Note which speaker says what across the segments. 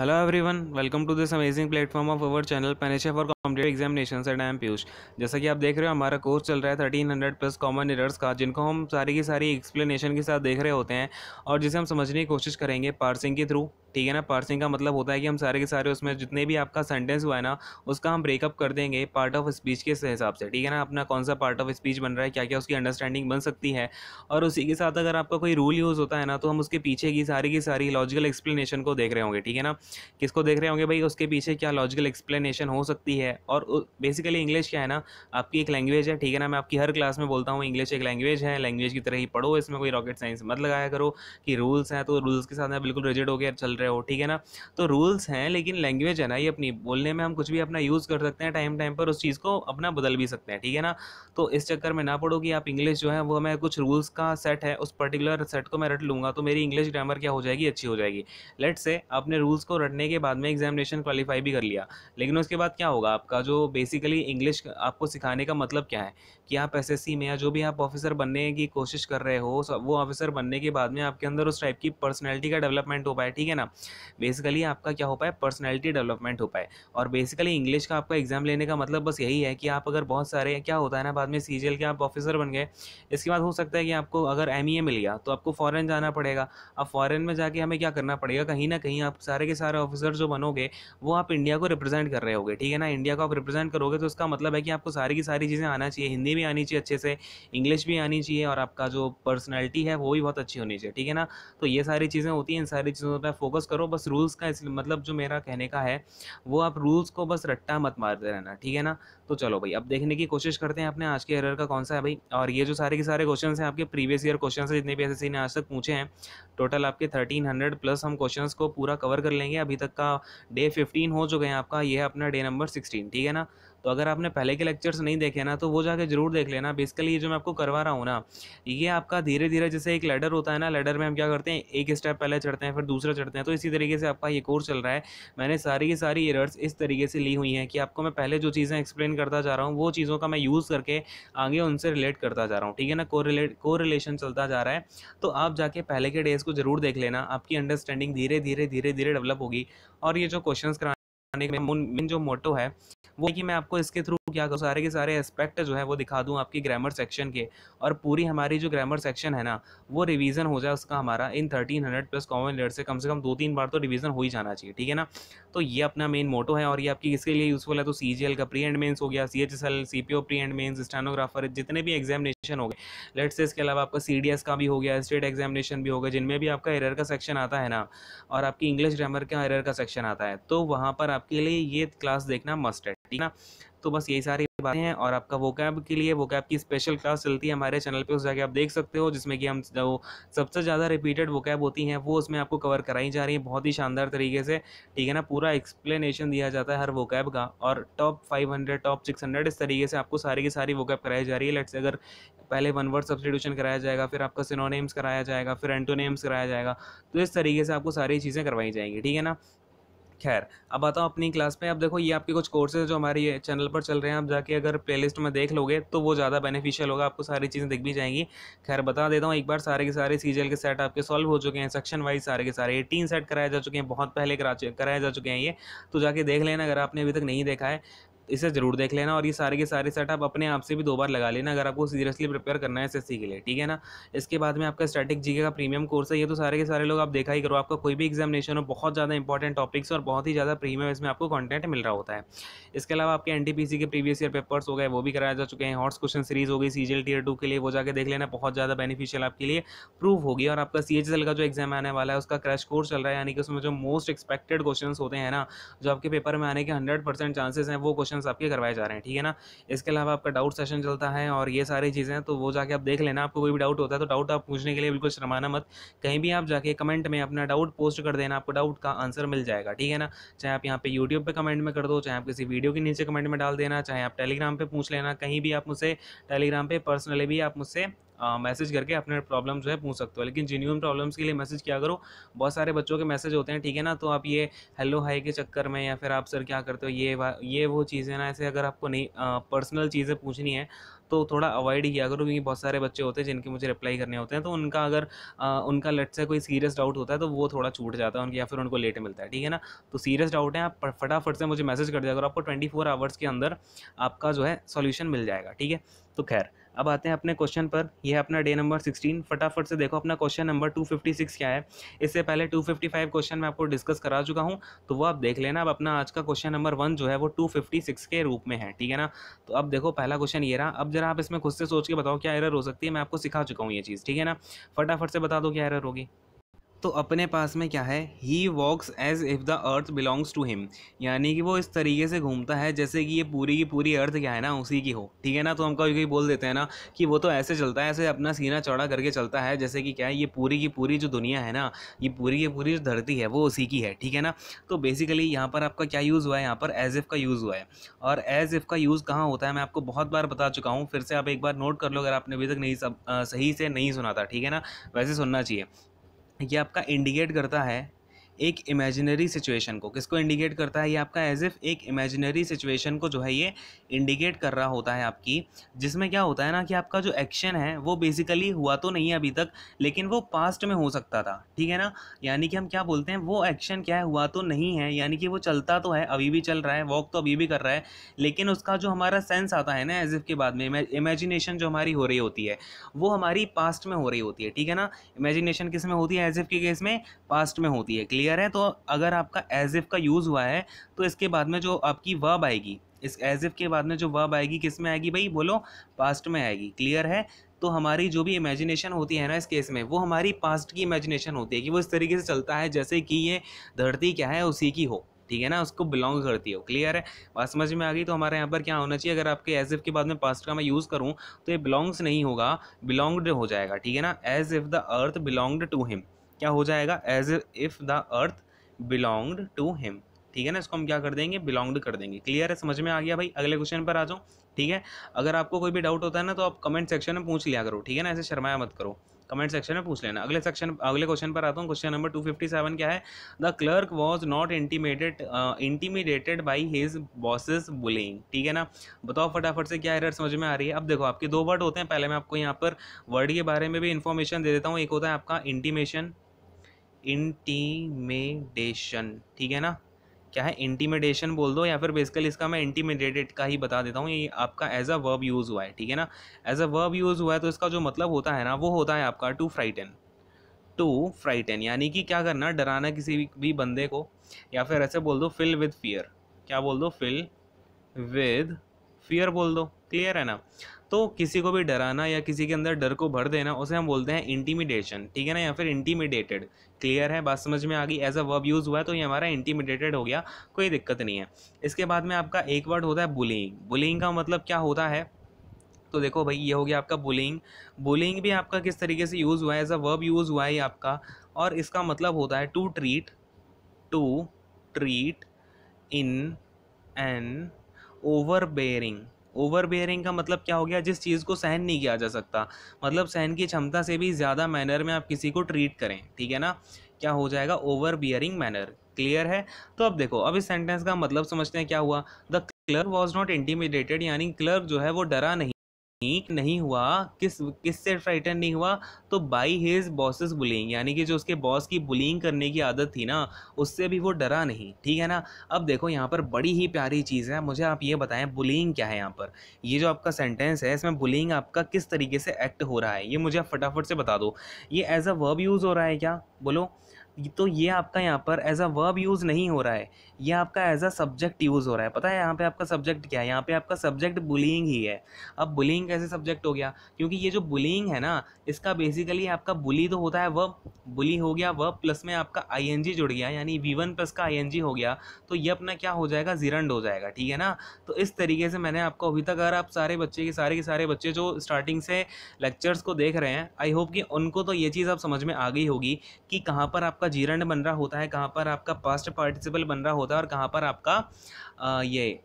Speaker 1: hello everyone welcome to this amazing platform of our channel Panacea for competitive examination and I am Piyush जैसा कि आप देख रहे हो हमारा कोर्स चल रहा है thirteen hundred plus common errors का जिनको हम सारी की सारी एक्सप्लेनेशन के साथ देख रहे होते हैं और जिसे हम समझने की कोशिश करेंगे पार्सिंग के थ्रू ठीक है ना पार्सिंग का मतलब होता है कि हम सारे के सारे उसमें जितने भी आपका सेंटेंस हुआ है ना उसका हम ब्रेकअप कर देंगे पार्ट ऑफ स्पीच के हिसाब से ठीक है ना अपना कौन सा पार्ट ऑफ स्पीच बन रहा है क्या क्या उसकी अंडरस्टैंडिंग बन सकती है और उसी के साथ अगर आपका कोई रूल यूज़ होता है ना तो हम उसके पीछे की सारी की सारी लॉजिकल एक्सप्लेनेशन को देख रहे होंगे ठीक है ना किसको देख रहे होंगे भाई उसके पीछे क्या लॉजिकल एक्सप्लेनेशन हो सकती है और बेसिकली इंग्लिश क्या है ना आपकी एक लैंग्वेज है ठीक है ना मैं आपकी हर क्लास में बोलता हूँ इंग्लिश एक लैंग्वेज है लैंग्वेज की तरह ही पढ़ो इसमें कोई रॉकेट साइंस मत लगाया करो कि रूल्स हैं तो रूल्स के साथ मैं बिल्कुल रिजिड होकर चल रहे रहे हो ठीक है ना तो रूल्स हैं लेकिन लैंग्वेज है ना ये अपनी बोलने में हम कुछ भी अपना यूज़ कर सकते हैं टाइम टाइम पर उस चीज़ को अपना बदल भी सकते हैं ठीक है ना तो इस चक्कर में ना पढ़ो कि आप इंग्लिश जो है वो मैं कुछ रूल्स का सेट है उस पर्टिकुलर सेट को मैं रट लूँगा तो मेरी इंग्लिश ग्रामर क्या हो जाएगी अच्छी हो जाएगी लेट से आपने रूल्स को रटने के बाद में एग्जामिनेशन क्वालिफाई भी कर लिया लेकिन उसके बाद क्या होगा आपका जो बेसिकली इंग्लिश आपको सिखाने का मतलब क्या है कि आप एस में या जो भी आप ऑफिसर बनने की कोशिश कर रहे हो वो ऑफिसर बनने के बाद में आपके अंदर उस टाइप की पर्सनैलिटी का डेवलपमेंट हो पाए ठीक है ना बेसिकली आपका क्या हो पाए पर्सनैलिटी डेवलपमेंट हो पाए और बेसिकली इंग्लिश का आपका एग्जाम लेने का मतलब बस यही है कि आप अगर बहुत सारे क्या होता है ना बाद में सी के आप ऑफिसर बन गए इसके बाद हो सकता है कि आपको अगर एम e मिल गया तो आपको फ़ॉरन जाना पड़ेगा अब फ़ॉरन में जाके हमें क्या करना पड़ेगा कहीं ना कहीं आप सारे के सारे ऑफिसर जो बनोगे वो आप इंडिया को रिप्रेजेंट कर रहे होगे ठीक है ना इंडिया को आप रिप्रेजेंट करोगे तो उसका मतलब है कि आपको सारी की सारी चीज़ें आना चाहिए हिंदी भी आनी चाहिए अच्छे से इंग्लिश भी आनी चाहिए और आपका जो पर्सनैलिटी है वो भी बहुत अच्छी होनी चाहिए ठीक है ना तो ये सारी चीज़ें होती हैं इन सारी चीज़ों पर फोकस फोकस करो बस रूल्स का इसलिए मतलब जो मेरा कहने का है वो आप रूल्स को बस रट्टा मत मारते रहना ठीक है ना तो चलो भाई अब देखने की कोशिश करते हैं अपने आज के एरर का कौन सा है भाई और ये जो सारे के सारे क्वेश्चन हैं आपके प्रीवियस ईयर क्वेश्चन जितने भी एस ने आज तक पूछे हैं टोटल आपके थर्टीन हंड्रेड प्लस हम क्वेश्चन को पूरा कवर कर लेंगे अभी तक का डे फिफ्टीन हो चुके हैं आपका ये है अपना डे नंबर सिक्सटीन ठीक है ना तो अगर आपने पहले के लेक्चर्स नहीं देखे ना तो वो जाके जरूर देख लेना बेसिकली ये जो मैं आपको करवा रहा हूँ ना ये आपका धीरे धीरे जैसे एक लेडर होता है ना लेडर में हम क्या करते हैं एक स्टेप पहले चढ़ते हैं फिर दूसरा चढ़ते हैं तो इसी तरीके से आपका ये कोर्स चल रहा है मैंने सारी की सारी एरर्स इस तरीके से ली हुई हैं कि आपको मैं पहले जो चीज़ें एक्सप्लेन करता जा रहा हूँ वो चीज़ों का मैं यूज़ करके आगे उनसे रिलेट करता जा रहा हूँ ठीक है ना को रिलेट को रिलेशन चलता जा रहा है तो आप जाके पहले के डेज़ को ज़रूर देख लेना आपकी अंडरस्टैंडिंग धीरे धीरे धीरे धीरे डेवलप होगी और ये जो क्वेश्चन कराने में मेन जो मोटो है वो कि मैं आपको इसके थ्रू क्या करूँ सारे के सारे एस्पेक्ट जो है वो दिखा दूँ आपकी ग्रामर सेक्शन के और पूरी हमारी जो ग्रामर सेक्शन है ना वो रिवीजन हो जाए उसका हमारा इन thirteen hundred plus common error से कम से कम दो तीन बार तो रिवीजन हो ही जाना चाहिए ठीक है ना तो ये अपना मेन मोटो है और ये आपकी किसके लिए यूजफुल है तो सी का प्री एंड मेन्स हो गया C H S L C P O pre and mains stenographer जितने भी एग्जामिनेशन हो गए लेट से इसके अलावा आपका सी डी एस का भी हो गया स्टेट एग्जामिनेशन भी होगा जिनमें भी आपका एरर का सेक्शन आता है ना और आपकी इंग्लिश ग्रामर का एरर का सेक्शन आता है तो वहाँ पर आपके लिए ये क्लास देखना मस्ट है ठीक ना तो बस यही सारी बातें हैं और आपका वो कैब के लिए वो कैब की स्पेशल क्लास चलती है हमारे चैनल पे उस जाके आप देख सकते हो जिसमें कि हम जो सबसे ज़्यादा रिपीटेड वो कैब होती हैं वो उसमें आपको कवर कराई जा रही है बहुत ही शानदार तरीके से ठीक है ना पूरा एक्सप्लेनेशन दिया जाता है हर वो कैब का और टॉप फाइव टॉप सिक्स इस तरीके से आपको सारी की सारी वो कैब कराई जा रही है लेट्स अगर पहले वन वर्ड सब्सटीट्यूशन कराया जाएगा फिर आपका सिनोनेम्स कराया जाएगा फिर एंटोनेम्स कराया जाएगा तो इस तरीके से आपको सारी चीज़ें करवाई जाएंगी ठीक है ना खैर अब आता हूँ अपनी क्लास में अब देखो ये आपके कुछ कोर्सेज जो हमारे चैनल पर चल रहे हैं आप जाके अगर प्लेलिस्ट में देख लोगे तो वो ज़्यादा बेनिफिशियल होगा आपको सारी चीज़ें दिख भी जाएंगी खैर बता देता हूँ एक बार सारे के सारे सीजल के सेट आपके सॉल्व हो चुके हैं सेक्शन वाइज सारे के सारे एटीन सेट कराए जा चुके हैं बहुत पहले कराए जा चुके हैं ये तो जाके देख लेना अगर आपने अभी तक नहीं देखा है इसे ज़रूर देख लेना और ये सारे के सारे सेट आप अपने आप से भी दो बार लगा लेना अगर आपको सीरियसली प्रिपेयर करना है एस के लिए ठीक है ना इसके बाद में आपका स्टैटिक जीके का प्रीमियम कोर्स है ये तो सारे के सारे लोग आप देखा ही करो आपका कोई भी एग्जामिनेशन हो बहुत ज़्यादा इंपॉर्टेंट टॉपिक्स और बहुत ही ज़्यादा प्रीमियम इसमें आपको कॉन्टेंट मिल रहा होता है इसके अलावा आपके एन के प्रीवियस ईयर पेपर्स हो गए वो भी कराया जा चुके हैं हॉट्स क्वेश्चन सीरीज़ होगी सी टीयर टू के लिए वो जाकर देख लेना बहुत ज़्यादा बेनिफिशियल आपके लिए प्रूफ होगी और आपका सी का जो एग्जाम आने वाला है उसका क्रैश कोर्स चल रहा है यानी कि उसमें जो मोस्ट एक्सपेक्टेड क्वेश्चन होते हैं ना जो आपके पेपर में आने के हंड्रेड चांसेस हैं वो क्वेश्चन सेशन आपके करवाए जा रहे हैं ठीक है ना इसके अलावा आपका डाउट सेशन चलता है और ये सारी चीज़ें तो वो जाके आप देख लेना आपको कोई भी डाउट होता है तो डाउट आप पूछने के लिए बिल्कुल शर्माना मत कहीं भी आप जाके कमेंट में अपना डाउट पोस्ट कर देना आपको डाउट का आंसर मिल जाएगा ठीक है ना चाहे आप यहाँ पे यूट्यूब पर कमेंट में कर दो चाहे आप किसी वीडियो के नीचे कमेंट में डाल देना चाहे आप टेलीग्राम पर पूछ लेना कहीं भी आप मुझसे टेलीग्राम पर पर्सनली भी आप मुझसे मैसेज करके अपने प्रॉब्लम जो है पूछ सकते हो लेकिन जीन्यून प्रॉब्लम्स के लिए मैसेज क्या करो बहुत सारे बच्चों के मैसेज होते हैं ठीक है ना तो आप ये हेलो हाई के चक्कर में या फिर आप सर क्या करते हो ये ये वो चीज़ें ना ऐसे अगर आपको नहीं पर्सनल चीज़ें पूछनी है तो थोड़ा अवॉइड ही किया करो क्योंकि बहुत सारे बच्चे होते हैं जिनके मुझे रिप्लाई करने होते हैं तो उनका अगर आ, उनका लट से कोई सीरियस डाउट होता है तो वो थोड़ा छूट जाता है उनके या फिर उनको लेट मिलता है ठीक है ना तो सीरियस डाउट है आप फटाफट से मुझे मैसेज कर दिया करो आपको ट्वेंटी फोर आवर्स के अंदर आपका जो है सोल्यूशन मिल जाएगा ठीक है तो खैर अब आते हैं अपने क्वेश्चन पर यह है अपना डे नंबर सिक्सटीन फटाफट से देखो अपना question number two fifty six क्या है इससे पहले टू फिफ्टी फाइव क्वेश्चन मैं आपको डिस्कस करा चुका हूँ तो वो आप देख लेना अब अपना आज का क्वेश्चन नंबर वन जो है वो टू फिफ्टी सिक्स के रूप में है ठीक है ना तो अब देखो पहला क्वेश्चन ये रहा अब जरा आप इसमें खुद से सोच के बताओ क्या एरर हो सकती है मैं आपको सिखा चुका हूँ ये चीज़ ठीक है ना फटाफट से बता दो क्या एरर होगी तो अपने पास में क्या है he walks as if the earth belongs to him यानी कि वो इस तरीके से घूमता है जैसे कि ये पूरी की पूरी अर्थ क्या है ना उसी की हो ठीक है ना तो हम कभी कभी बोल देते हैं ना कि वो तो ऐसे चलता है ऐसे अपना सीना चौड़ा करके चलता है जैसे कि क्या है ये पूरी की पूरी जो दुनिया है ना ये पूरी की पूरी जो धरती है वो उसी की है ठीक है ना तो बेसिकली यहाँ पर आपका क्या यूज़ हुआ है यहाँ पर एज इफ़ का यूज़ हुआ है और एज इफ़ का यूज़ कहाँ होता है मैं आपको बहुत बार बता चुका हूँ फिर से आप एक बार नोट कर लो अगर आपने अभी तक नहीं सब सही से नहीं सुना था ठीक है ना वैसे सुनना चाहिए ये आपका इंडिकेट करता है एक इमेजिनरी सिचुएशन को किसको इंडिकेट करता है ये आपका एज इफ़ एक इमेजिनरी सिचुएशन को जो है ये इंडिकेट कर रहा होता है आपकी जिसमें क्या होता है ना कि आपका जो एक्शन है वो बेसिकली हुआ तो नहीं है अभी तक लेकिन वो पास्ट में हो सकता था ठीक है ना यानी कि हम क्या बोलते हैं वो एक्शन क्या है हुआ तो नहीं है यानी कि वो चलता तो है अभी भी चल रहा है वॉक तो अभी भी कर रहा है लेकिन उसका जो हमारा सेंस आता है ना एज इफ़ के बाद में इमेजिनेशन जो हमारी हो रही होती है वो हमारी पास्ट में हो रही होती है ठीक है ना इमेजिनेशन किस में होती है एज इफ़ के केस में पास्ट में होती है क्लियर क्लियर है तो अगर आपका एज इफ़ का यूज़ हुआ है तो इसके बाद में जो आपकी वर्ब आएगी इस एज इफ़ के बाद में जो वर्ब आएगी किस में आएगी भाई बोलो पास्ट में आएगी क्लियर है तो हमारी जो भी इमेजिनेशन होती है ना इस केस में वो हमारी पास्ट की इमेजिनेशन होती है कि वो इस तरीके से चलता है जैसे कि ये धरती क्या है उसी की हो ठीक है ना उसको बिलोंग करती हो क्लियर है बात समझ में आ गई तो हमारे यहाँ पर क्या होना चाहिए अगर आपके एज इफ़ के बाद में पास्ट का मैं यूज़ करूँ तो ये बिलोंग्स नहीं होगा बिलोंग्ड हो जाएगा ठीक है ना as if the earth belonged to him क्या हो जाएगा as if the earth belonged to him ठीक है ना इसको हम क्या कर देंगे बिलोंग्ड कर देंगे क्लियर है समझ में आ गया भाई अगले क्वेश्चन पर आ जाओ ठीक है अगर आपको कोई भी डाउट होता है ना तो आप कमेंट सेक्शन में पूछ लिया करो ठीक है ना ऐसे शर्माया मत करो कमेंट सेक्शन में पूछ लेना अगले सेक्शन अगले क्वेश्चन पर आता हूँ question number two fifty seven क्या है the clerk was not intimated intimidated by his boss's bullying ठीक है ना बताओ फटाफट से क्या एरर समझ में आ रही है अब देखो आपके दो वर्ड होते हैं पहले मैं आपको यहाँ पर वर्ड के बारे में भी इन्फॉर्मेशन दे देता हूँ एक होता है आपका इंटीमेशन इंटीमेडेशन ठीक है ना क्या है इंटीमेडेशन बोल दो या फिर बेसिकली इसका मैं इंटीमेडेटेड का ही बता देता हूँ ये आपका एज अ वर्ब यूज़ हुआ है ठीक है ना एज अ वर्ब यूज़ हुआ है तो इसका जो मतलब होता है ना वो होता है आपका टू फ्राइटन टू फ्राइटन यानी कि क्या करना डराना किसी भी बंदे को या फिर ऐसे बोल दो फिल विद फियर क्या बोल दो फिल विद फियर बोल दो क्लियर है ना तो किसी को भी डराना या किसी के अंदर डर को भर देना उसे हम बोलते हैं इंटीमिडेशन ठीक है ना या फिर इंटीमिडेटेड क्लियर है बात समझ में आ गई एज अ वर्ब यूज़ हुआ है तो ये हमारा इंटीमिडेटेड हो गया कोई दिक्कत नहीं है इसके बाद में आपका एक वर्ड होता है बुलिंग बुलिंग का मतलब क्या होता है तो देखो भाई ये हो गया आपका बुलिंग बुलिंग भी आपका किस तरीके से यूज़ हुआ है एज अ वर्ब यूज़ हुआ है आपका और इसका मतलब होता है to treat to treat in an overbearing overbearing का मतलब क्या हो गया जिस चीज़ को सहन नहीं किया जा सकता मतलब सहन की क्षमता से भी ज़्यादा मैनर में आप किसी को ट्रीट करें ठीक है ना क्या हो जाएगा ओवर बियरिंग मैनर क्लियर है तो अब देखो अब इस सेंटेंस का मतलब समझते हैं क्या हुआ the clerk was not intimidated यानी क्लर्क जो है वो डरा नहीं नहीं हुआ किस किस से फ्राइटन नहीं हुआ तो बाई हिज बॉसेस बुलिंग यानी कि जो उसके बॉस की बुलिंग करने की आदत थी ना उससे भी वो डरा नहीं ठीक है ना अब देखो यहाँ पर बड़ी ही प्यारी चीज़ है मुझे आप ये बताएं बुलिंग क्या है यहाँ पर ये जो आपका सेंटेंस है इसमें बुलिंग आपका किस तरीके से एक्ट हो रहा है ये मुझे फटाफट से बता दो ये एज अ वर्ब यूज़ हो रहा है क्या बोलो तो ये आपका यहाँ पर एज अ वर्ब यूज़ नहीं हो रहा है ये आपका एज अ सब्जेक्ट यूज़ हो रहा है पता है यहाँ पे आपका सब्जेक्ट क्या है यहाँ पे आपका सब्जेक्ट बुलिंग ही है अब बुलिंग कैसे सब्जेक्ट हो गया क्योंकि ये जो बुलिंग है ना इसका बेसिकली आपका बुली तो होता है वह बुली हो गया वह प्लस में आपका आई जुड़ गया यानी वी वन प्लस का आई हो गया तो ये अपना क्या हो जाएगा जीरंड हो जाएगा ठीक है ना तो इस तरीके से मैंने आपको अभी तक अगर आप सारे बच्चे के सारे के सारे बच्चे जो स्टार्टिंग से लेक्चर्स को देख रहे हैं आई होप कि उनको तो ये चीज़ अब समझ में आ गई होगी कि कहाँ पर आपका जीरंड बन रहा होता है कहाँ पर आपका पास्ट पार्टिसिपल बन रहा होता होता है और कहाँ पर आपका आ, ये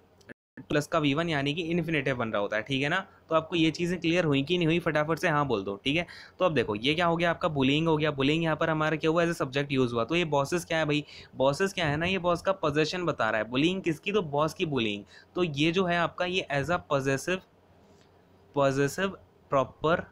Speaker 1: प्लस का वी वन यानी कि इन्फिनेटिव बन रहा होता है ठीक है ना तो आपको ये चीज़ें क्लियर हुई कि नहीं हुई फटाफट से हाँ बोल दो ठीक है तो अब देखो ये क्या हो गया आपका बुलिंग हो गया बुलिंग यहाँ पर हमारा क्या हुआ एज ए सब्जेक्ट यूज़ हुआ तो ये बॉसेस क्या है भाई बॉसेस क्या है ना ये बॉस का पोजेशन बता रहा है बुलिंग किसकी तो बॉस की बुलिंग तो ये जो है आपका ये as a possessive possessive proper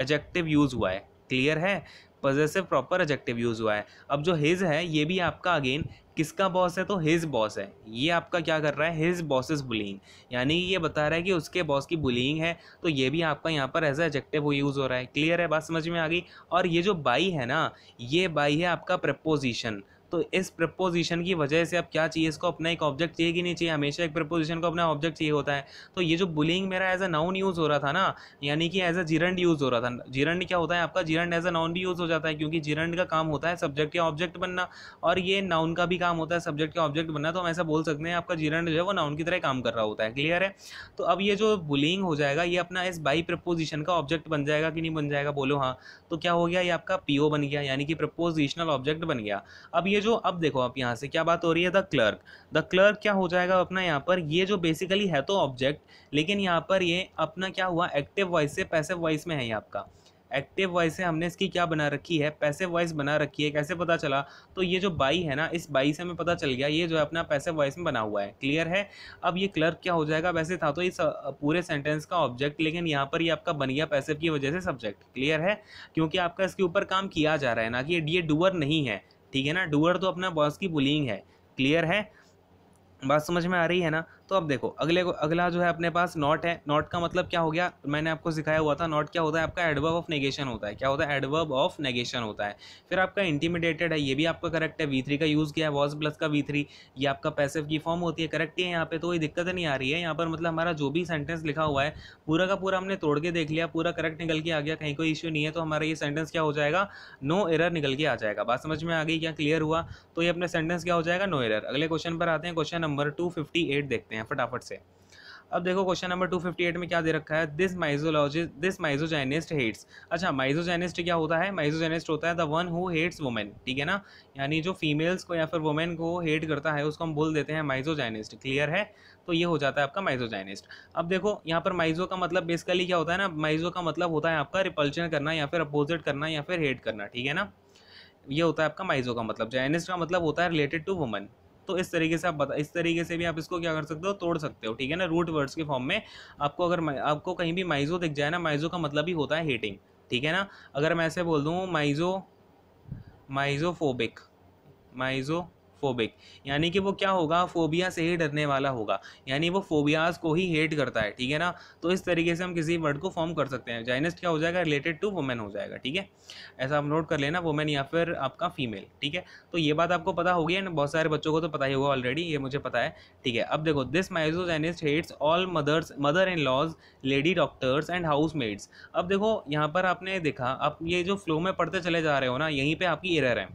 Speaker 1: adjective use हुआ है क्लियर है पोजेसिव प्रॉपर एजेक्टिव यूज़ हुआ है अब जो हिज है ये भी आपका अगेन किसका बॉस है तो हिज बॉस है ये आपका क्या कर रहा है हिज बॉसेस बुलिंग यानी ये बता रहा है कि उसके बॉस की बुलिंग है तो ये भी आपका यहाँ पर एज एजेक्टिव यूज़ हो रहा है क्लियर है बात समझ में आ गई और ये जो बाई है ना ये बाई है आपका प्रपोजिशन तो इस प्रपोजिशन की वजह से अब क्या चाहिए इसको अपना एक ऑब्जेक्ट चाहिए कि नहीं चाहिए हमेशा एक प्रपोजिशन को अपना ऑब्जेक्ट चाहिए होता है तो ये जो बुलिंग मेरा एज अ नाउन यूज़ हो रहा था ना यानी कि एज अ जिरंड यूज़ हो रहा था जिरंड क्या होता है आपका जिरंड एज अ नाउन भी यूज़ हो जाता है क्योंकि जिरंड का काम होता है सब्जेक्ट या ऑब्जेक्ट बनना और ये नाउन का भी काम होता है सब्जेक्ट या ऑब्जेक्ट बनना तो हम ऐसा बोल सकते हैं आपका जिरंड जो है वो नाउन की तरह काम कर रहा होता है क्लियर है तो अब ये जो बुलिंग हो जाएगा ये अपना इस बाई प्रपोजिशन का ऑब्जेक्ट बन जाएगा कि नहीं बन जाएगा बोलो हाँ तो क्या हो गया ये आपका पीओ बन गया यानी कि प्रपोजिशनल ऑब्जेक्ट बन गया अब ये जो अब देखो आप यहाँ से क्या बात हो रही है द क्लर्क द क्लर्क क्या हो जाएगा अपना यहाँ पर ये जो बेसिकली है तो ऑब्जेक्ट लेकिन यहाँ पर ये अपना क्या हुआ एक्टिव वॉइस से पैसिव वॉइस में है ये आपका एक्टिव वॉइस से हमने इसकी क्या बना रखी है पैसिव वॉइस बना रखी है कैसे पता चला तो ये जो बाई है ना इस बाई से हमें पता चल गया ये जो है अपना पैसिव वॉइस में बना हुआ है क्लियर है अब ये क्लर्क क्या हो जाएगा वैसे था तो इस पूरे सेंटेंस का ऑब्जेक्ट लेकिन यहाँ पर ये आपका बन गया पैसिव की वजह से सब्जेक्ट क्लियर है क्योंकि आपका इसके ऊपर काम किया जा रहा है ना कि ये डूअर नहीं है ठीक है ना डूअर तो अपना बॉस की बुलिंग है क्लियर है बात समझ में आ रही है ना तो अब देखो अगले को अगला जो है अपने पास नॉट है नॉट का मतलब क्या हो गया मैंने आपको सिखाया हुआ था नॉट क्या होता है आपका एडवर्ब ऑफ नेगेशन होता है क्या होता है एडवर्ब ऑफ नेगेशन होता है फिर आपका इंटीमिडेटेड है ये भी आपका करेक्ट है वी थ्री का यूज़ किया है वॉज प्लस का वी थ्री ये आपका पैसिव की फॉर्म होती है करेक्ट ही है यहाँ पर तो कोई दिक्कत नहीं आ रही है यहाँ पर मतलब हमारा जो भी सेंटेंस लिखा हुआ है पूरा का पूरा हमने तोड़ के देख लिया पूरा करेक्ट निकल के आ गया कहीं कोई इश्यू नहीं है तो हमारा ये सेंटेंस क्या हो जाएगा नो एरर निकल के आ जाएगा बात समझ में आ गई क्या क्लियर हुआ तो ये अपने सेंटेंस क्या हो जाएगा नो एरर अगले क्वेश्चन पर आते हैं क्वेश्चन नंबर टू देखते हैं सकते हैं फटाफट से अब देखो क्वेश्चन नंबर 258 में क्या दे रखा है this misology this misogynist hates अच्छा माइजोजाइनिस्ट क्या होता है माइजोजाइनिस्ट होता है the one who hates women ठीक है ना यानी जो फीमेल्स को या फिर वुमेन को हेट करता है उसको हम बोल देते हैं माइजोजाइनिस्ट क्लियर है तो ये हो जाता है आपका माइजोजाइनिस्ट अब देखो यहाँ पर माइजो का मतलब बेसिकली क्या होता है ना माइजो का मतलब होता है आपका रिपल्शन करना या फिर अपोजिट करना या फिर हेट करना ठीक है ना ये होता है आपका माइजो का मतलब जाइनिस्ट का मतलब होता है रिलेटेड टू वुमन तो इस तरीके से आप बता इस तरीके से भी आप इसको क्या कर सकते हो तोड़ सकते हो ठीक है ना रूट वर्ड्स के फॉर्म में आपको अगर आपको कहीं भी माइजो दिख जाए ना माइजो का मतलब ही होता है हेटिंग ठीक है ना अगर मैं ऐसे बोल दूँ माइजो माइजोफोबिक माइजो फोबिक यानी कि वो क्या होगा फोबिया से ही डरने वाला होगा यानी वो फोबियाज को ही हेट करता है ठीक है ना तो इस तरीके से हम किसी वर्ड को फॉर्म कर सकते हैं जाइनिस्ट क्या हो जाएगा रिलेटेड टू वुमेन हो जाएगा ठीक है ऐसा आप नोट कर लेना वुमेन या फिर आपका फीमेल ठीक है तो ये बात आपको पता होगी एंड बहुत सारे बच्चों को तो पता ही होगा ऑलरेडी ये मुझे पता है ठीक है अब देखो this misogynist hates all mothers mother in laws lady doctors and house maids अब देखो यहाँ पर आपने देखा आप ये जो फ्लो में पढ़ते चले जा रहे हो ना यहीं पर आपकी एरर है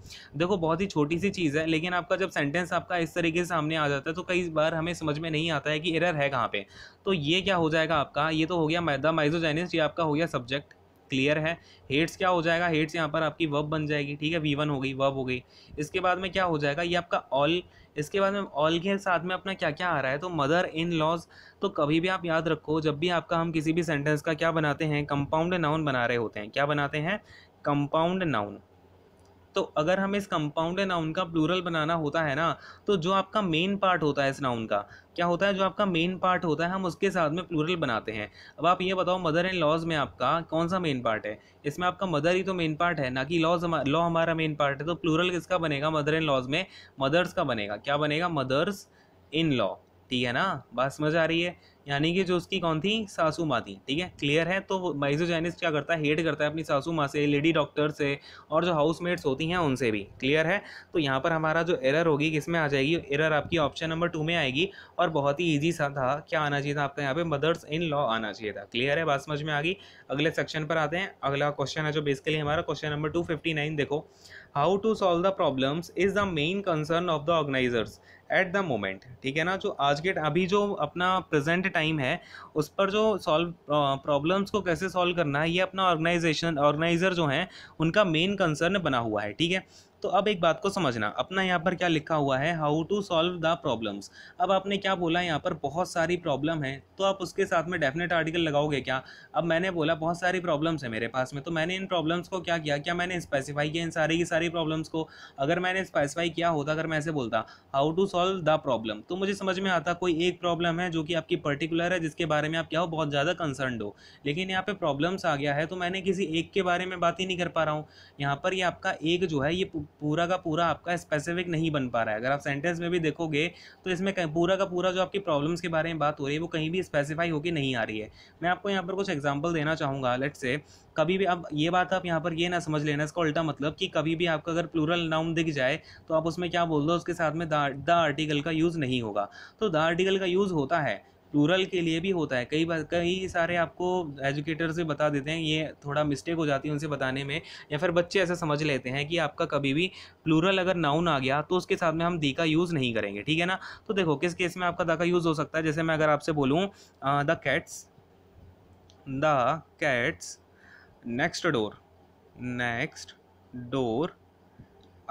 Speaker 1: देखो बहुत ही छोटी सी चीज़ है लेकिन आपका आपका जब सेंटेंस आपका इस तरीके से सामने आ जाता है तो कई बार हमें समझ में नहीं आता है कि एरर है कहाँ पे तो ये क्या हो जाएगा आपका ये तो हो गया मैदा माइजोजाइनिस ये आपका हो गया सब्जेक्ट क्लियर है हेड्स क्या हो जाएगा हेड्स यहाँ पर आपकी वर्ब बन जाएगी ठीक है वी वन हो गई वर्ब हो गई इसके बाद में क्या हो जाएगा ये आपका ऑल इसके बाद में ऑल के साथ में अपना क्या क्या आ रहा है तो मदर इन लॉज तो कभी भी आप याद रखो जब भी आपका हम किसी भी सेंटेंस का क्या बनाते हैं कंपाउंड नाउन बना रहे होते हैं क्या बनाते हैं कंपाउंड नाउन तो अगर हमें इस कंपाउंड नाउन का प्लूरल बनाना होता है ना तो जो आपका मेन पार्ट होता है इस नाउन का क्या होता है जो आपका मेन पार्ट होता है हम उसके साथ में प्लूरल बनाते हैं अब आप ये बताओ मदर एंड लॉज में आपका कौन सा मेन पार्ट है इसमें आपका मदर ही तो मेन पार्ट है ना कि लॉज लॉ हमारा मेन पार्ट है तो प्लूरल किसका बनेगा मदर एंड लॉज में मदर्स का बनेगा क्या बनेगा मदर्स इन लॉ ठीक है ना बात समझ आ रही है यानी कि जो उसकी कौन थी सासू माँ थी ठीक है क्लियर है तो माइजोजेनिस क्या करता है हेट करता है अपनी सासू माँ से लेडी डॉक्टर से और जो हाउसमेट्स होती हैं उनसे भी क्लियर है तो यहाँ पर हमारा जो एरर होगी किस में आ जाएगी एरर आपकी ऑप्शन नंबर टू में आएगी और बहुत ही ईजी सा था क्या आना चाहिए था आपका यहाँ पे मदर्स इन लॉ आना चाहिए था क्लियर है बात समझ में आ गई अगले सेक्शन पर आते हैं अगला क्वेश्चन है जो बेसिकली हमारा क्वेश्चन नंबर टू देखो how to solve the problems is the main concern of the organisers at the moment ठीक है ना जो आज के अभी जो अपना प्रेजेंट टाइम है उस पर जो सॉल्व प्रॉब्लम्स को कैसे सॉल्व करना है ये अपना ऑर्गेनाइजेशन ऑर्गेनाइज़र जो हैं उनका मेन कंसर्न बना हुआ है ठीक है तो अब एक बात को समझना अपना यहाँ पर क्या लिखा हुआ है how to solve the problems अब आपने क्या बोला यहाँ पर बहुत सारी प्रॉब्लम है तो आप उसके साथ में डेफिनेट आर्टिकल लगाओगे क्या अब मैंने बोला बहुत सारी प्रॉब्लम्स है मेरे पास में तो मैंने इन प्रॉब्लम्स को क्या किया क्या मैंने स्पेसिफाई किया इन सारी की सारी प्रॉब्लम्स को अगर मैंने स्पेसिफाई किया होता अगर मैं ऐसे बोलता how to solve the problem तो मुझे समझ में आता कोई एक प्रॉब्लम है जो कि आपकी पर्टिकुलर है जिसके बारे में आप क्या हो बहुत ज़्यादा कंसर्न हो लेकिन यहाँ पर प्रॉब्लम्स आ गया है तो मैंने किसी एक के बारे में बात ही नहीं कर पा रहा हूँ यहाँ पर ये आपका एक जो है ये पूरा का पूरा आपका स्पेसिफिक नहीं बन पा रहा है अगर आप सेंटेंस में भी देखोगे तो इसमें पूरा का पूरा जो आपकी प्रॉब्लम्स के बारे में बात हो रही है वो कहीं भी स्पेसिफाई होकर नहीं आ रही है मैं आपको यहाँ पर कुछ एग्जाम्पल देना चाहूँगा लेट से कभी भी आप ये बात आप यहाँ पर ये ना समझ लेना इसका उल्टा मतलब कि कभी भी आपका अगर प्लूरल नाउन दिख जाए तो आप उसमें क्या बोल दो उसके साथ में द आर्टिकल का यूज़ नहीं होगा तो द आर्टिकल का यूज़ होता है प्लूरल के लिए भी होता है कई बार कई सारे आपको एजुकेटर से बता देते हैं ये थोड़ा मिस्टेक हो जाती है उनसे बताने में या फिर बच्चे ऐसा समझ लेते हैं कि आपका कभी भी प्लूरल अगर नाउन आ गया तो उसके साथ में हम दी का यूज़ नहीं करेंगे ठीक है ना तो देखो किस केस में आपका दा का यूज़ हो सकता है जैसे मैं अगर आपसे बोलूँ the cats the cats next door next door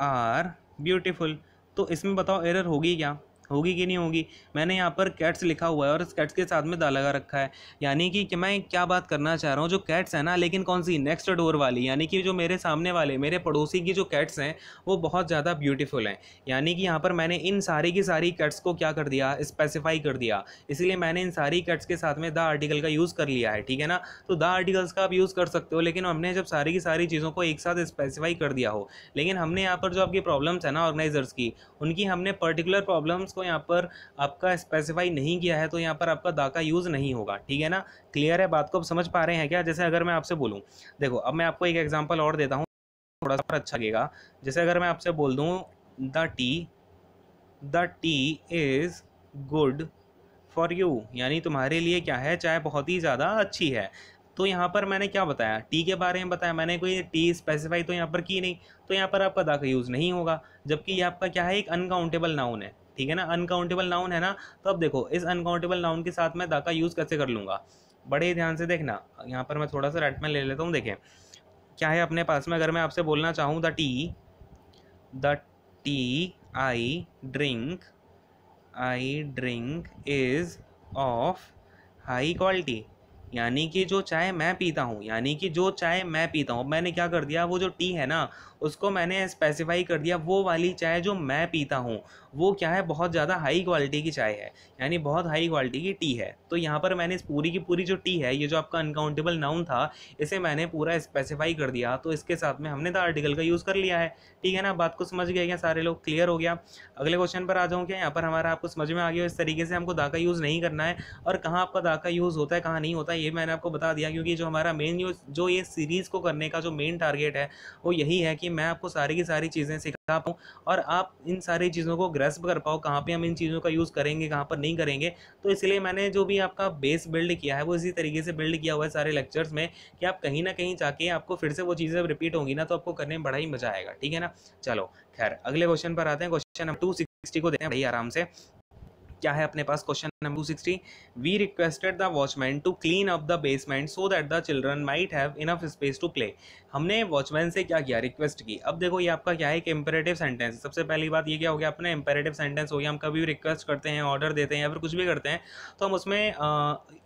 Speaker 1: are beautiful तो इसमें बताओ एरर होगी क्या होगी कि नहीं होगी मैंने यहाँ पर कैट्स लिखा हुआ है और इस कैट्स के साथ में दा लगा रखा है यानी कि, कि मैं क्या बात करना चाह रहा हूँ जो कैट्स है ना लेकिन कौन सी नेक्स्ट डोर वाली यानी कि जो मेरे सामने वाले मेरे पड़ोसी की जो कैट्स हैं वो बहुत ज़्यादा ब्यूटीफुल हैं यानी कि यहाँ पर मैंने इन सारी की सारी कैट्स को क्या कर दिया स्पेसिफाई कर दिया इसीलिए मैंने इन सारी कैट्स के साथ में द आर्टिकल का यूज़ कर लिया है ठीक है ना तो द आर्टिकल्स का आप यूज़ कर सकते हो लेकिन हमने जब सारी की सारी चीज़ों को एक साथ स्पेसिफाई कर दिया हो लेकिन हमने यहाँ पर जो आपकी प्रॉब्लम्स हैं ना ऑर्गेनाइजर्स की उनकी हमने पर्टिकुलर प्रॉब्लम्स को यहाँ पर आपका स्पेसिफाई नहीं किया है तो यहाँ पर आपका दा का यूज़ नहीं होगा ठीक है ना क्लियर है बात को आप समझ पा रहे हैं क्या जैसे अगर मैं आपसे बोलूँ देखो अब मैं आपको एक एग्जाम्पल और देता हूँ थोड़ा सा अच्छा लगेगा जैसे अगर मैं आपसे बोल दूँ the tea the tea is good for you यानी तुम्हारे लिए क्या है चाय बहुत ही ज़्यादा अच्छी है तो यहाँ पर मैंने क्या बताया टी के बारे में बताया मैंने कोई टी स्पेसिफाई तो यहाँ पर की नहीं तो यहाँ पर आपका दा का यूज़ नहीं होगा जबकि ये आपका क्या है एक अनकाउंटेबल नाउन है ठीक है ना अनकाउंटेबल नाउन है ना तो अब देखो इस अनकाउंटेबल नाउन के साथ मैं दा का यूज़ कैसे कर लूँगा बड़े ध्यान से देखना यहाँ पर मैं थोड़ा सा रेट में ले लेता हूँ देखें क्या है अपने पास में अगर मैं आपसे बोलना चाहूँ the tea the tea I drink I drink is of high quality यानी कि जो चाय मैं पीता हूँ यानी कि जो चाय मैं पीता हूँ मैंने क्या कर दिया वो जो टी है ना उसको मैंने स्पेसिफाई कर दिया वो वाली चाय जो मैं पीता हूँ वो क्या है बहुत ज़्यादा हाई क्वालिटी की चाय है यानी बहुत हाई क्वालिटी की टी है तो यहाँ पर मैंने इस पूरी की पूरी जो टी है ये जो आपका अनकाउंटेबल नाउन था इसे मैंने पूरा स्पेसिफाई कर दिया तो इसके साथ में हमने द आर्टिकल का यूज़ कर लिया है ठीक है ना बात को समझ गया क्या सारे लोग क्लियर हो गया अगले क्वेश्चन पर आ जाऊँ क्या यहाँ पर हमारा आपको समझ में आ गया इस तरीके से हमको दा यूज़ नहीं करना है और कहाँ आपका दा यूज़ होता है कहाँ नहीं होता है ये मैंने आपको बता दिया क्योंकि जो हमारा मेन यूज़ जो ये सीरीज़ को करने का जो मेन टारगेट है वो यही है कि कि मैं आपको सारी की सारी चीज़ें सिखा पाऊँ और आप इन सारी चीज़ों को ग्रेस्प कर पाओ कहाँ पे हम इन चीज़ों का यूज़ करेंगे कहाँ पर नहीं करेंगे तो इसलिए मैंने जो भी आपका बेस बिल्ड किया है वो इसी तरीके से बिल्ड किया हुआ है सारे लेक्चर्स में कि आप कहीं ना कहीं जाके आपको फिर से वो चीज़ें रिपीट होंगी ना तो आपको करने में बड़ा ही मजा आएगा ठीक है ना चलो खैर अगले क्वेश्चन पर आते हैं क्वेश्चन नंबर टू सिक्सटी को देखें भाई आराम से क्या है अपने पास question number sixty we requested the watchman to clean up the basement so that the children might have enough space to play हमने वॉचमैन से क्या किया रिक्वेस्ट की अब देखो ये आपका क्या है एक इंपेरेटिव सेंटेंस सबसे पहली बात ये क्या हो गया अपना इंपेरेटिव सेंटेंस हो गया हम कभी भी रिक्वेस्ट करते हैं ऑर्डर देते हैं या फिर कुछ भी करते हैं तो हम उसमें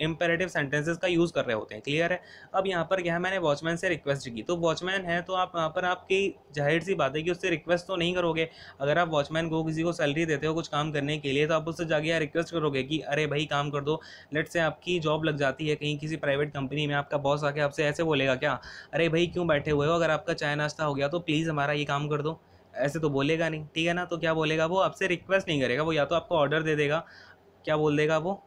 Speaker 1: इंपेरेटिव सेंटेंसेस का यूज़ कर रहे होते हैं क्लियर है अब यहाँ पर क्या है मैंने वॉचमैन से रिक्वेस्ट की तो वॉचमैन है तो आप यहाँ पर आपकी जाहिर सी बात है कि उससे रिक्वेस्ट तो नहीं करोगे अगर आप वॉचमैन को किसी को सैलरी देते हो कुछ काम करने के लिए तो आप उससे गया रिक्वेस्ट करोगे कि अरे भाई काम कर दो लेट से आपकी जॉब लग जाती है कहीं किसी प्राइवेट कंपनी में आपका बॉस आके आपसे ऐसे बोलेगा क्या अरे भाई क्यों बैठे हुए हो अगर आपका चाय नाश्ता हो गया तो प्लीज़ हमारा ये काम कर दो ऐसे तो बोलेगा नहीं ठीक है ना तो क्या बोलेगा वो आपसे रिक्वेस्ट नहीं करेगा वो या तो आपको ऑर्डर दे देगा क्या बोल देगा वो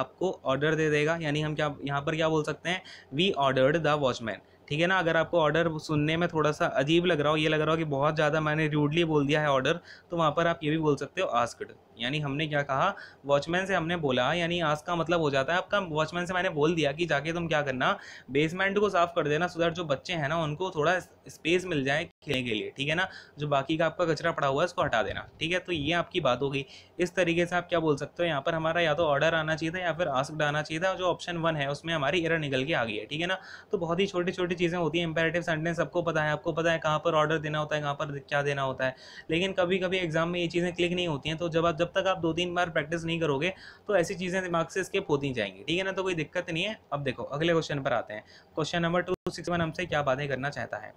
Speaker 1: आपको ऑर्डर दे देगा यानी हम क्या यहाँ पर क्या बोल सकते हैं वी ऑर्डर्ड द वॉचमैन ठीक है ना अगर आपको ऑर्डर सुनने में थोड़ा सा अजीब लग रहा हो ये लग रहा हो कि बहुत ज़्यादा मैंने रूडली बोल दिया है ऑर्डर तो वहाँ पर आप ये भी बोल सकते हो आस्कड यानी हमने क्या कहा वॉचमैन से हमने बोला यानी आज का मतलब हो जाता है आपका वॉचमैन से मैंने बोल दिया कि जाके तुम क्या करना बेसमेंट को साफ कर देना सो दैट जो बच्चे हैं ना उनको थोड़ा स्पेस मिल जाए खेलने के लिए ठीक है ना जो बाकी का आपका कचरा पड़ा हुआ है उसको हटा देना ठीक है तो ये आपकी बात हो गई इस तरीके से आप क्या बोल सकते हो यहाँ पर हमारा या तो ऑर्डर आना चाहिए था या फिर आस्क आना चाहिए था जो ऑप्शन वन है उसमें हमारी एरर निकल के आ गई है ठीक है ना तो बहुत ही छोटी छोटी चीज़ें होती हैं इंपेरेटिव सेंटेंस सबको पता है आपको पता है कहाँ पर ऑर्डर देना होता है कहाँ पर क्या देना होता है लेकिन कभी कभी एग्जाम में ये चीज़ें क्लिक नहीं होती हैं तो जब आप जब तक आप दो तीन बार प्रैक्टिस नहीं करोगे तो ऐसी चीज़ें दिमाग से स्किप होती जाएंगी ठीक है ना तो कोई दिक्कत नहीं है अब देखो अगले क्वेश्चन पर आते हैं question number two six one हमसे क्या बातें करना चाहता है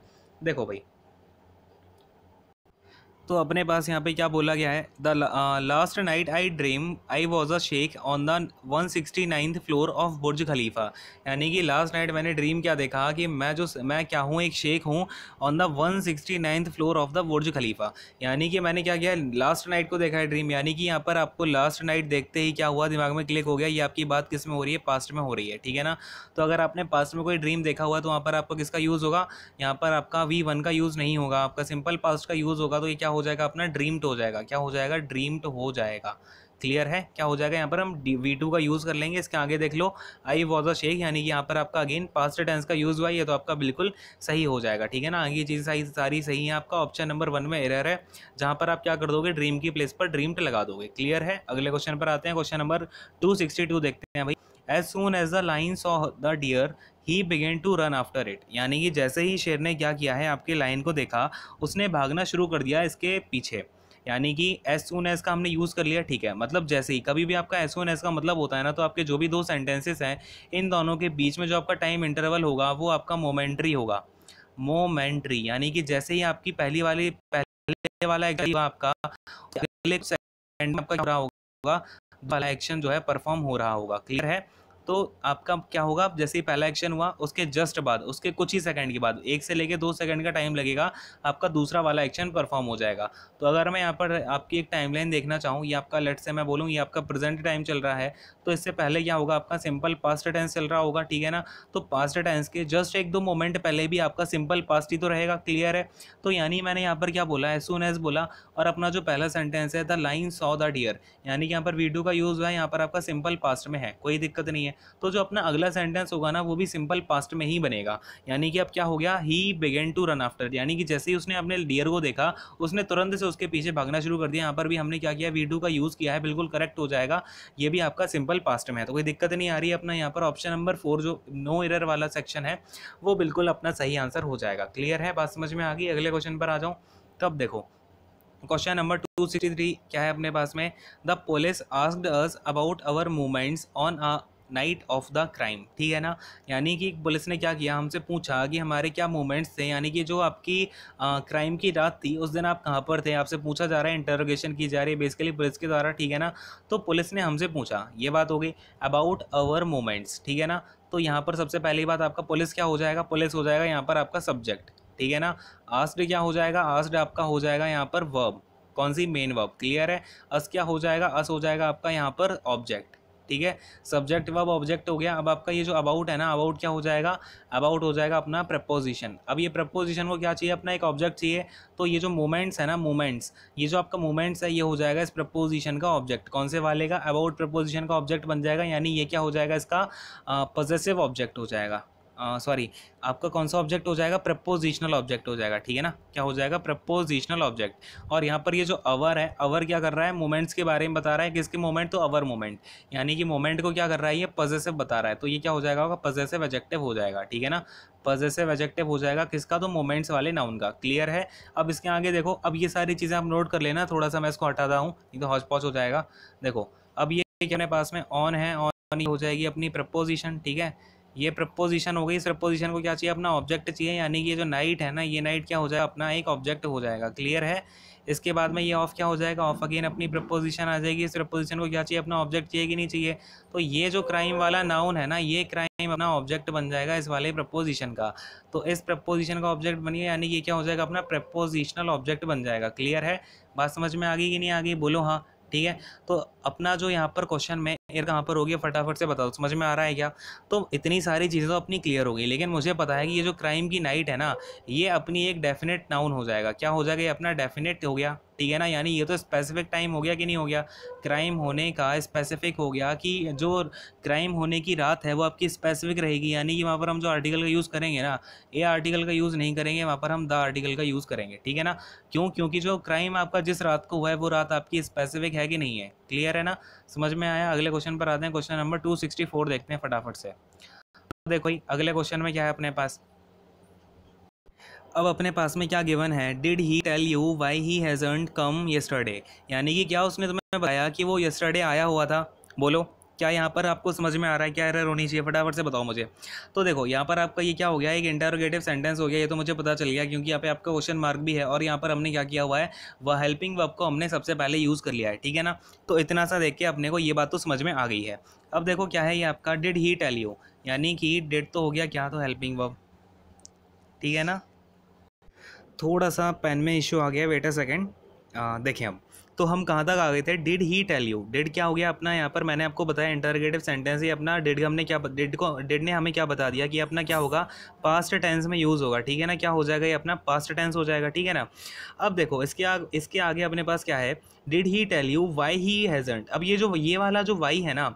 Speaker 1: देखो भाई तो अपने पास यहाँ पे क्या बोला गया है the last night I dream I was a sheikh on the one sixty ninth floor of Burj Khalifa यानी कि लास्ट नाइट मैंने ड्रीम क्या देखा कि मैं जो मैं क्या हूँ एक शेख हूँ on the one sixty ninth floor of the Burj Khalifa यानी कि मैंने क्या किया लास्ट नाइट को देखा है ड्रीम यानी कि यहाँ पर आपको लास्ट नाइट देखते ही क्या हुआ दिमाग में क्लिक हो गया ये आपकी बात किस में हो रही है पास्ट में हो रही है ठीक है ना तो अगर आपने पास्ट में कोई ड्रीम देखा हुआ तो वहाँ पर आपको किसका यूज़ होगा यहाँ पर आपका वी वन का यूज़ नहीं होगा आपका सिंपल पास्ट का यूज़ होगा तो ये क्या हो जाएगा अपना ड्रीम्ड हो जाएगा क्या हो जाएगा ड्रीम्ड हो जाएगा क्लियर है क्या हो जाएगा यहाँ पर हम वी टू का यूज़ कर लेंगे इसके आगे देख लो आई वॉज अ शेख यानी कि यहाँ पर आपका अगेन पास्ट टेंस का यूज़ हुआ ये तो आपका बिल्कुल सही हो जाएगा ठीक है ना आगे चीज़ सारी सारी सही है आपका ऑप्शन नंबर वन में एरर है जहाँ पर आप क्या कर दोगे ड्रीम की प्लेस पर ड्रीम्ड लगा दोगे क्लियर है अगले क्वेश्चन पर आते हैं क्वेश्चन नंबर टू देखते हैं भाई as soon as the lions of the deer he began to run after it यानी कि जैसे ही शेर ने क्या किया है आपके लाइन को देखा उसने भागना शुरू कर दिया इसके पीछे यानी कि एस ओन एस का हमने यूज़ कर लिया ठीक है मतलब जैसे ही कभी भी आपका एस ओन एस का मतलब होता है ना तो आपके जो भी दो सेंटेंसेस हैं इन दोनों के बीच में जो आपका टाइम इंटरवल होगा वो आपका मोमेंट्री होगा मोमेंट्री यानी कि जैसे ही आपकी पहली वाली पहले वाला एग्जाम आपका आपका हो रहा होगा वाला एक्शन जो है परफॉर्म हो रहा होगा क्लियर है तो आपका क्या होगा जैसे ही पहला एक्शन हुआ उसके जस्ट बाद उसके कुछ ही सेकंड के बाद एक से लेके दो सेकंड का टाइम लगेगा आपका दूसरा वाला एक्शन परफॉर्म हो जाएगा तो अगर मैं यहाँ पर आपकी एक टाइमलाइन देखना चाहूँ ये आपका लेट से मैं बोलूँ ये आपका प्रेजेंट टाइम चल रहा है तो इससे पहले क्या होगा आपका सिंपल पास्ट टेंस चल रहा होगा ठीक है ना तो पास्ट टेंस के जस्ट एक दो मोमेंट पहले भी आपका सिंपल पास्ट ही तो रहेगा क्लियर है तो यानी मैंने यहाँ पर क्या बोला है सुन एज बोला और अपना जो पहला सेंटेंस है the lion saw the deer यानी कि यहाँ पर वीडियो का यूज़ हुआ है यहाँ पर आपका सिंपल पास्ट में है कोई दिक्कत नहीं है तो जो अपना अगला सेंटेंस होगा ना वो भी सिंपल पास्ट में ही बनेगा यानी कि अब क्या हो गया he began to run after यानी कि जैसे ही उसने अपने डियर को देखा उसने तुरंत से उसके पीछे भागना शुरू कर दिया यहाँ पर भी हमने क्या किया वीडू का यूज़ किया है बिल्कुल करेक्ट हो जाएगा ये भी आपका सिंपल पास्ट में है तो कोई दिक्कत नहीं आ रही है अपना यहाँ पर ऑप्शन नंबर फोर जो नो एरर वाला सेक्शन है वो बिल्कुल अपना सही आंसर हो जाएगा क्लियर है बात समझ में आ गई अगले क्वेश्चन पर आ जाऊँ तब देखो question number two sixty three क्या है अपने पास में the police asked us about our movements on night of the crime ठीक है ना यानी कि पुलिस ने क्या किया हमसे पूछा कि हमारे क्या मूवमेंट्स थे यानी कि जो आपकी क्राइम की रात थी उस दिन आप कहाँ पर थे आपसे पूछा जा रहा है इंटरोगेशन की जा रही है बेसिकली पुलिस के द्वारा ठीक है ना तो पुलिस ने हमसे पूछा ये बात हो गई अबाउट अवर मोमेंट्स ठीक है ना तो यहाँ पर सबसे पहली बात आपका पुलिस क्या हो जाएगा पुलिस हो जाएगा यहाँ पर आपका सब्जेक्ट ठीक है ना आस्ट क्या हो जाएगा आस्ड आपका हो जाएगा यहाँ पर वर्ब कौन सी मेन वर्ब क्लियर है अस क्या हो जाएगा अस हो जाएगा आपका यहाँ पर ऑब्जेक्ट ठीक है सब्जेक्ट वर्ब ऑब्जेक्ट हो गया अब आपका ये जो अबाउट है ना अबाउट क्या हो जाएगा अबाउट हो जाएगा अपना प्रपोजिशन अब ये प्रपोजिशन को क्या चाहिए अपना एक ऑब्जेक्ट चाहिए तो ये जो मोमेंट्स है ना मोमेंट्स ये जो आपका मोमेंट्स है ये हो जाएगा इस प्रपोजिशन का ऑब्जेक्ट कौन से वाले का अबाउट प्रपोजिशन का ऑब्जेक्ट बन जाएगा यानी ये क्या हो जाएगा इसका पॉजिटिव ऑब्जेक्ट हो जाएगा सॉरी आपका कौन सा ऑब्जेक्ट हो जाएगा प्रपोजिशनल ऑब्जेक्ट हो जाएगा ठीक है ना क्या हो जाएगा प्रपोजिशनल ऑब्जेक्ट और यहाँ पर ये जो अवर है अवर क्या कर रहा है मोमेंट्स के बारे में बता रहा है किसके मोमेंट तो अवर मोमेंट यानी कि मोमेंट को क्या कर रहा है ये पजेसिव बता रहा है तो ये क्या हो जाएगा होगा पजेसिव एजेक्टिव हो जाएगा ठीक है ना पजेसिव एजेक्टिव हो जाएगा किसका तो मोमेंट्स वाले नाउन का क्लियर है अब इसके आगे देखो अब ये सारी चीज़ें आप नोट कर लेना थोड़ा सा मैं इसको हटाता हूँ नहीं तो हौच हो जाएगा देखो अब ये क्या मेरे पास में ऑन है ऑन हो जाएगी अपनी प्रपोजिशन ठीक है ये प्रपोजिशन हो गई इस प्रपोजिशन को क्या चाहिए अपना ऑब्जेक्ट चाहिए यानी कि ये जो नाइट है ना ये नाइट क्या हो जाएगा अपना एक ऑब्जेक्ट हो जाएगा क्लियर है इसके बाद में ये ऑफ क्या हो जाएगा ऑफ अगेन अपनी प्रपोजिशन आ जाएगी इस प्रपोजिशन को क्या चाहिए अपना ऑब्जेक्ट चाहिए कि नहीं चाहिए तो ये जो क्राइम वाला नाउन है ना ये क्राइम अपना ऑब्जेक्ट बन जाएगा इस वाले प्रपोजिशन का तो इस प्रपोजिशन का ऑब्जेक्ट बनिए यानी ये क्या हो जाएगा अपना प्रपोजिशनल ऑब्जेक्ट बन जाएगा क्लियर है बात समझ में आ गई कि नहीं आ गई बोलो हाँ ठीक है तो अपना जो यहाँ पर क्वेश्चन में यार कहाँ पर होगी फटाफट से बताओ समझ में आ रहा है क्या तो इतनी सारी चीज़ें तो अपनी क्लियर हो गई लेकिन मुझे पता है कि ये जो क्राइम की नाइट है ना ये अपनी एक डेफिनेट नाउन हो जाएगा क्या हो जाएगा ये अपना डेफिनेट हो गया ठीक है ना यानी ये तो स्पेसिफिक टाइम हो गया कि नहीं हो गया क्राइम होने का स्पेसिफिक हो गया कि जो क्राइम होने की रात है वो आपकी स्पेसिफिक रहेगी यानी कि वहाँ पर हम जो आर्टिकल का यूज़ करेंगे ना ए आर्टिकल का यूज़ नहीं करेंगे वहाँ पर हम द आर्टिकल का यूज़ करेंगे ठीक है ना क्यों क्योंकि जो क्राइम आपका जिस रात को हुआ है वो रात आपकी स्पेसिफिक है कि नहीं है क्लियर है ना समझ में आया अगले क्वेश्चन पर आते हैं क्वेश्चन नंबर टू देखते हैं फटाफट से देखो अगले क्वेश्चन में क्या है अपने पास अब अपने पास में क्या गिवन है did he tell you why he hasn't come yesterday यानी कि क्या उसने तुम्हें बताया कि वो येस्टरडे आया हुआ था बोलो क्या यहाँ पर आपको समझ में आ रहा है क्या एरर होनी चाहिए फटाफट से बताओ मुझे तो देखो यहाँ पर आपका ये क्या हो गया एक इंटरोगेटिव सेंटेंस हो गया ये तो मुझे पता चल गया क्योंकि यहाँ पे आपका क्वेश्चन मार्क भी है और यहाँ पर हमने क्या किया हुआ है वह हेल्पिंग वर्ब को हमने सबसे पहले यूज़ कर लिया है ठीक है ना तो इतना सा देख के अपने को ये बात तो समझ में आ गई है अब देखो क्या है ये आपका डिड ही टेल यू यानी कि डिड तो हो गया क्या तो हेल्पिंग वर्ब ठीक है ना थोड़ा सा पेन में इशू आ गया वेट अ सेकेंड देखें अब तो हम कहाँ तक आ गए थे did he tell you did क्या हो गया अपना यहाँ पर मैंने आपको बताया इंटरगेटिव सेंटेंस ही अपना डिड हमने क्या डिड को डिड ने हमें क्या बता दिया कि अपना क्या होगा पास्ट टेंस में यूज़ होगा ठीक है ना क्या हो जाएगा ये अपना पास्ट टेंस हो जाएगा ठीक है ना अब देखो इसके आग इसके आगे अपने पास क्या है did he tell you why he hasn't अब ये जो ये वाला जो वाई है ना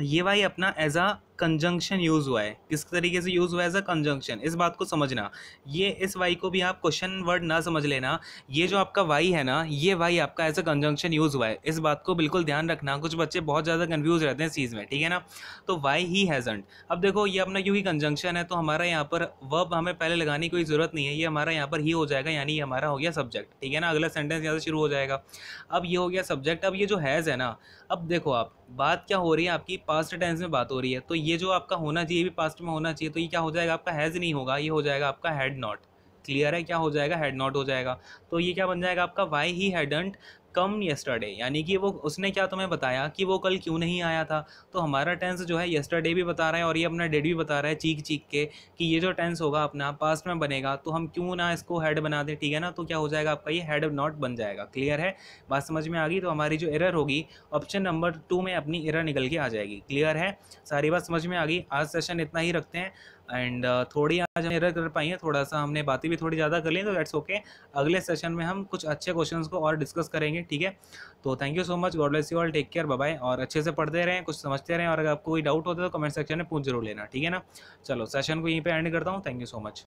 Speaker 1: ये वाई अपना एज अ कंजंक्शन यूज़ हुआ है किस तरीके से यूज़ हुआ है एज अ कंजंक्शन इस बात को समझना ये इस वाई को भी आप क्वेश्चन वर्ड ना समझ लेना ये जो आपका वाई है ना ये वाई आपका एज अ कंजंक्शन यूज़ हुआ है इस बात को बिल्कुल ध्यान रखना कुछ बच्चे बहुत ज़्यादा कन्फ्यूज़ रहते हैं इस चीज़ में ठीक है ना तो वाई ही हैजेंट अब देखो ये अपना क्योंकि कंजंक्शन है तो हमारा यहाँ पर वर्ब हमें पहले लगाने की कोई ज़रूरत नहीं है ये हमारा यहाँ पर ही हो जाएगा यानी हमारा हो गया सब्जेक्ट ठीक है ना अगला सेंटेंस यहाँ से शुरू हो जाएगा अब ये हो गया सब्जेक्ट अब ये जो हैज़ है ना अब देखो आप बात क्या हो रही है आपकी पास्ट टेंस में बात हो रही है तो ये जो आपका होना चाहिए भी पास्ट में होना चाहिए तो ये क्या हो जाएगा आपका हैज़ नहीं होगा ये हो जाएगा आपका हैड नॉट क्लियर है क्या हो जाएगा हैड नॉट हो जाएगा तो ये क्या बन जाएगा आपका why he hadn't come yesterday यानी कि वो उसने क्या तुम्हें बताया कि वो कल क्यों नहीं आया था तो हमारा टेंस जो है येस्टरडे भी बता रहा है और ये अपना डेड भी बता रहा है चीख चीख के कि ये जो टेंस होगा अपना पास्ट में बनेगा तो हम क्यों ना इसको हेड बना दें ठीक है ना तो क्या हो जाएगा आपका ये हेड नॉट बन जाएगा क्लियर है बात समझ में आ गई तो हमारी जो एरर होगी ऑप्शन नंबर टू में अपनी एरर निकल के आ जाएगी क्लियर है सारी बात समझ में आ गई आज सेशन इतना ही रखते हैं एंड uh, थोड़ी आज हम एरर कर पाई हैं थोड़ा सा हमने बातें भी थोड़ी ज़्यादा कर ली तो दैट्स ओके अगले सेशन में हम कुछ अच्छे क्वेश्चंस को और डिस्कस करेंगे ठीक है तो thank you so much God bless you all take care bye और अच्छे से पढ़ते रहें कुछ समझते रहें और अगर आपको कोई डाउट होता है तो कमेंट सेक्शन में पूछ जरूर लेना ठीक है ना चलो सेशन को यहीं पर एंड करता हूँ थैंक यू सो मच